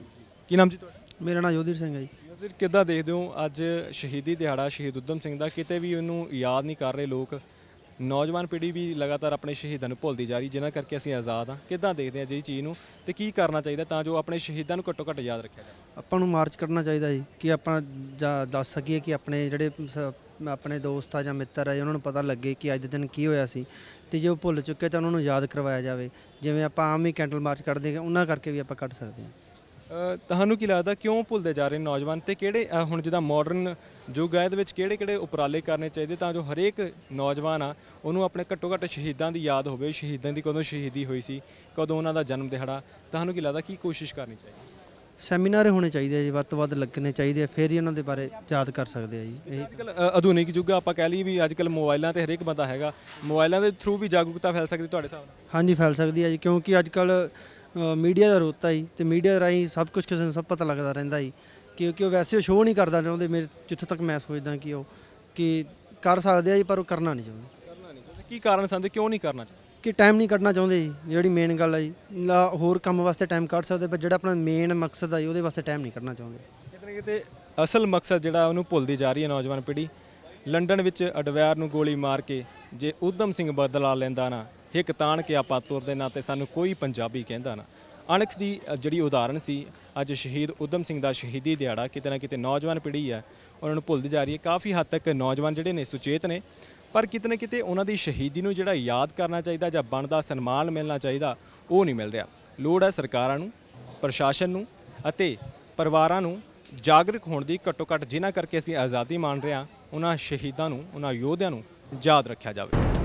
ਕੀ ਨਾਮ ਜੀ ਤੁਹਾਡਾ ਮੇਰਾ ਨਾਮ ਯੋਧੀਰ ਸਿੰਘ ਹੈ ਜੀ ਯੋਧੀਰ ਕਿੱਦਾਂ ਦੇਖਦੇ ਹੋ ਅੱਜ ਸ਼ਹੀਦੀ ਦਿਹਾੜਾ ਸ਼ਹੀਦ ਉਦਮ ਸਿੰਘ ਦਾ ਕਿਤੇ ਵੀ ਉਹਨੂੰ ਯਾਦ ਨਹੀਂ ਕਰ ਰਹੇ ਲੋਕ ਨੌਜਵਾਨ ਪੀੜ੍ਹੀ ਵੀ ਲਗਾਤਾਰ ਆਪਣੇ ਸ਼ਹੀਦਾਂ ਨੂੰ ਭੁੱਲਦੀ ਜਾ ਰਹੀ ਜਿਨ੍ਹਾਂ ਕਰਕੇ ਅਸੀਂ ਆਜ਼ਾਦ ਹਾਂ ਕਿੱਦਾਂ ਦੇਖਦੇ ਆ ਜੀ ਚੀਜ਼ ਨੂੰ ਤੇ ਕੀ ਕਰਨਾ ਚਾਹੀਦਾ ਤਾਂ ਜੋ ਆਪਣੇ ਸ਼ਹੀਦਾਂ ਨੂੰ ਘੱਟੋ ਘੱਟ ਯਾਦ ਰੱਖਿਆ ਜਾਵੇ ਆਪਾਂ ਨੂੰ ਮਾਰਚ ਕਰਨਾ ਚਾਹੀਦਾ ਜੀ ਕਿ ਆਪਾਂ ਦੱਸ ਸਕੀਏ ਕਿ ਆਪਣੇ ਜਿਹੜੇ ਆਪਣੇ ਦੋਸਤ ਆ ਜਾਂ ਮਿੱਤਰ ਆ ਉਹਨਾਂ ਨੂੰ ਪਤਾ ਲੱਗੇ ਕਿ ਅੱਜ ਦੇ ਦਿਨ ਕੀ ਹੋਇਆ ਸੀ ਤੇ ਜੇ ਉਹ ਭੁੱਲ ਚੁੱਕੇ ਤਾਂ ਉਹਨਾਂ ਨੂੰ ਯਾਦ ਕਰਵਾਇਆ ਜਾਵੇ ਜਿਵੇਂ ਆਪਾਂ ਆਮ ਹੀ ਕੈਂਡਲ ਮਾਰਚ ਕੱਢਦੇ ਹਾਂ ਉਹਨਾਂ ਕਰਕੇ ਵੀ ਆਪਾਂ ਕੱਢ ਸਕਦੇ ਹਾਂ ਤੁਹਾਨੂੰ ਕੀ ਲੱਗਦਾ ਕਿਉਂ ਭੁੱਲਦੇ ਜਾ ਰਹੇ ਨੌਜਵਾਨ ਤੇ ਕਿਹੜੇ ਹੁਣ ਜਿਹਦਾ ਮਾਡਰਨ ਯੁੱਗ ਹੈ ਇਹਦੇ ਵਿੱਚ ਕਿਹੜੇ ਕਿਹੜੇ ਉਪਰਾਲੇ ਕਰਨੇ ਚਾਹੀਦੇ ਤਾਂ ਜੋ ਹਰੇਕ ਨੌਜਵਾਨ ਆ ਉਹਨੂੰ ਆਪਣੇ ਘੱਟੋ ਘੱਟ ਸ਼ਹੀਦਾਂ ਦੀ ਯਾਦ ਹੋਵੇ ਸ਼ਹੀਦਾਂ ਦੀ ਕਦੋਂ ਸ਼ਹੀਦੀ ਹੋਈ ਸੀ ਕਦੋਂ ਉਹਨਾਂ ਦਾ ਜਨਮ ਦਿਹਾੜਾ ਤੁਹਾਨੂੰ ਕੀ ਲੱਗਦਾ ਕੀ ਕੋਸ਼ਿਸ਼ ਕਰਨੀ ਚਾਹੀਦੀ ਸੈਮੀਨਾਰ ਹੋਣੇ ਚਾਹੀਦੇ ਆ ਜੀ ਵੱਤ ਵੱਤ ਲੱਗਣੇ ਚਾਹੀਦੇ ਆ ਫੇਰ ਹੀ ਇਹਨਾਂ ਦੇ ਬਾਰੇ ਯਾਦ ਕਰ ਸਕਦੇ ਆ ਜੀ ਇਹ ਅੱਜਕੱਲ ਆਧੁਨਿਕ ਯੁੱਗ ਆਪਾਂ ਕਹਿ ਲਈ ਵੀ ਅੱਜਕੱਲ ਮੋਬਾਈਲਾਂ ਤੇ ਹਰੇਕ ਬੰਦਾ ਹੈਗਾ ਮੋਬਾਈਲਾਂ ਦੇ ਥਰੂ ਵੀ ਜਾਗਰੂਕਤਾ ਫੈਲ ਸਕਦੀ ਤੁਹਾਡੇ ਹਿਸਾਬ ਨਾਲ ਹਾਂਜੀ ਫੈਲ ਸਕਦੀ ਆ ਜੀ ਕਿਉਂਕਿ ਅੱਜਕੱਲ ਮੀਡੀਆ ਦਾ ਰੋਤਾ ਹੀ ਤੇ ਮੀਡੀਆ ਰਾਹੀਂ ਸਭ ਕੁਝ ਕਿਸੇ ਨੂੰ ਸਭ ਪਤਾ ਲੱਗਦਾ ਰਹਿੰਦਾ ਜੀ ਕਿਉਂਕਿ ਉਹ ਵੈਸੇ ਸ਼ੋਅ ਨਹੀਂ ਕਰਦਾ ਚਾਹੁੰਦੇ ਮੇਰੇ ਜਿੱਥੇ ਤੱਕ ਮੈਂ ਸੋਚਦਾ ਕਿ ਉਹ ਕਿ ਕਰ ਸਕਦੇ ਆ ਜੀ ਪਰ ਉਹ ਕਰਨਾ ਨਹੀਂ ਚਾਹੁੰਦੇ ਕਰਨਾ ਨਹੀਂ ਚਾਹੁੰਦੇ ਕੀ ਕਾਰਨ ਸੰਦੇ ਕਿਉਂ ਨਹੀਂ ਕਰਨਾ ਚਾਹੁੰਦੇ ਕਿ ਟਾਈਮ ਨਹੀਂ ਕੱਢਣਾ ਚਾਹੁੰਦੇ ਜੀ ਜਿਹੜੀ ਮੇਨ ਗੱਲ ਆ ਜੀ ਨਾ ਹੋਰ ਕੰਮ ਵਾਸਤੇ ਟਾਈਮ ਕੱਢ ਸਕਦੇ ਪਰ ਜਿਹੜਾ ਆਪਣਾ ਮੇਨ ਮਕਸਦ ਆ ਜੀ ਉਹਦੇ ਵਾਸਤੇ ਟਾਈਮ ਨਹੀਂ ਕੱਢਣਾ ਚਾਹੁੰਦੇ ਕਿਤੇ ਕਿਤੇ ਅਸਲ ਮਕਸਦ ਜਿਹੜਾ ਉਹਨੂੰ ਭੁੱਲਦੀ ਜਾ ਰਹੀ ਹੈ ਨੌਜਵਾਨ ਪੀੜ੍ਹੀ ਲੰਡਨ ਵਿੱਚ ਅਡਵੈਰ ਨੂੰ ਗੋਲੀ ਮਾਰ ਕੇ ਜੇ ਉਦਮ ਸਿੰਘ ਬਦਲਾ ਲੈਂਦਾ ਨਾ ਹਿੱਕ ਤਾਣ ਕੇ ਤੁਰ ਤੁਰਦੇ ਨਾ ਤੇ ਸਾਨੂੰ ਕੋਈ ਪੰਜਾਬੀ ਕਹਿੰਦਾ ਨਾ ਅਣਖ ਦੀ ਜਿਹੜੀ ਉਦਾਹਰਣ ਸੀ ਅੱਜ ਸ਼ਹੀਦ ਉਦਮ ਸਿੰਘ ਦਾ ਸ਼ਹੀਦੀ ਦਿਹਾੜਾ ਕਿਤੇ ਨਾ ਕਿਤੇ ਨੌਜਵਾਨ ਪੀੜ੍ਹੀ ਹੈ ਉਹਨਾਂ ਨੂੰ ਭੁੱਲਦੀ ਜਾ ਰਹੀ ਹੈ ਕਾਫੀ ਹੱਦ ਤੱਕ ਨੌਜਵਾਨ ਜਿਹੜੇ ਨੇ ਸੁਚੇਤ ਨੇ ਪਰ ਕਿਤਨੇ ਕਿਤੇ ਉਹਨਾਂ ਦੀ ਸ਼ਹੀਦੀ ਨੂੰ ਜਿਹੜਾ ਯਾਦ ਕਰਨਾ ਚਾਹੀਦਾ ਜਾਂ ਬਣਦਾ ਸਨਮਾਨ ਮਿਲਣਾ ਚਾਹੀਦਾ ਉਹ ਨਹੀਂ ਮਿਲ ਰਿਹਾ ਲੋੜ ਹੈ ਸਰਕਾਰਾਂ ਨੂੰ ਪ੍ਰਸ਼ਾਸਨ ਨੂੰ ਅਤੇ ਪਰਿਵਾਰਾਂ ਨੂੰ ਜਾਗਰੂਕ ਹੋਣ ਦੀ ਘੱਟੋ ਘੱਟ ਜਿਨ੍ਹਾਂ ਕਰਕੇ ਅਸੀਂ ਆਜ਼ਾਦੀ ਮਾਣ ਰਹੇ ਹਾਂ ਉਹਨਾਂ ਸ਼ਹੀਦਾਂ ਨੂੰ ਉਹਨਾਂ ਯੋਧਿਆਂ ਨੂੰ ਯਾਦ ਰੱਖਿਆ ਜਾਵੇ